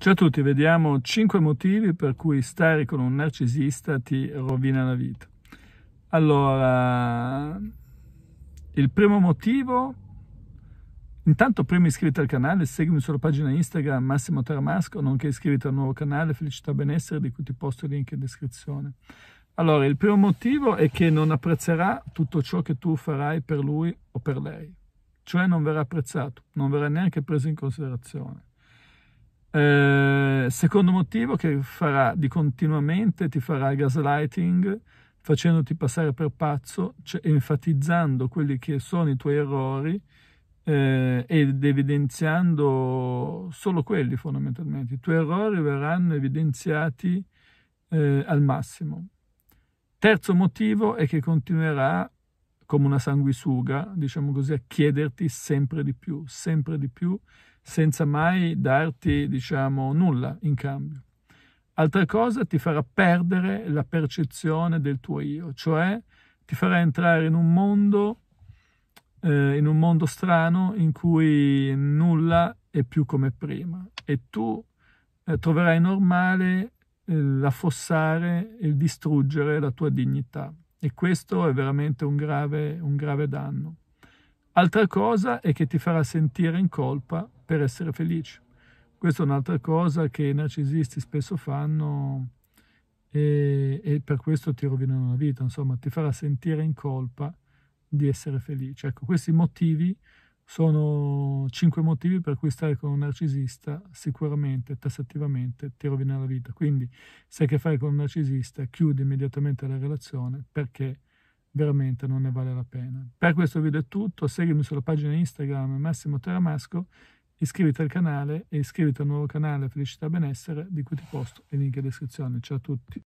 Ciao a tutti, vediamo 5 motivi per cui stare con un narcisista ti rovina la vita. Allora, il primo motivo, intanto prima iscriviti al canale, seguimi sulla pagina Instagram Massimo Taramasco, nonché iscriviti al nuovo canale Felicità Benessere di cui ti posto il link in descrizione. Allora, il primo motivo è che non apprezzerà tutto ciò che tu farai per lui o per lei, cioè non verrà apprezzato, non verrà neanche preso in considerazione. Eh, secondo motivo che farà di continuamente ti farà gaslighting facendoti passare per pazzo, cioè, enfatizzando quelli che sono i tuoi errori eh, ed evidenziando solo quelli fondamentalmente. I tuoi errori verranno evidenziati eh, al massimo. Terzo motivo è che continuerà come una sanguisuga, diciamo così, a chiederti sempre di più, sempre di più, senza mai darti, diciamo, nulla in cambio. Altra cosa ti farà perdere la percezione del tuo io, cioè ti farà entrare in un mondo, eh, in un mondo strano in cui nulla è più come prima e tu eh, troverai normale eh, l'affossare e il distruggere la tua dignità e questo è veramente un grave, un grave danno. Altra cosa è che ti farà sentire in colpa per essere felice. Questa è un'altra cosa che i narcisisti spesso fanno e, e, per questo ti rovinano la vita, insomma, ti farà sentire in colpa di essere felice. Ecco, questi motivi sono cinque motivi per cui stare con un narcisista sicuramente, tassativamente, ti rovina la vita. Quindi se hai a che fare con un narcisista, chiudi immediatamente la relazione perché veramente non ne vale la pena. Per questo video è tutto, seguimi sulla pagina Instagram Massimo Teramasco, iscriviti al canale e iscriviti al nuovo canale Felicità Benessere di cui ti posto i link in descrizione. Ciao a tutti!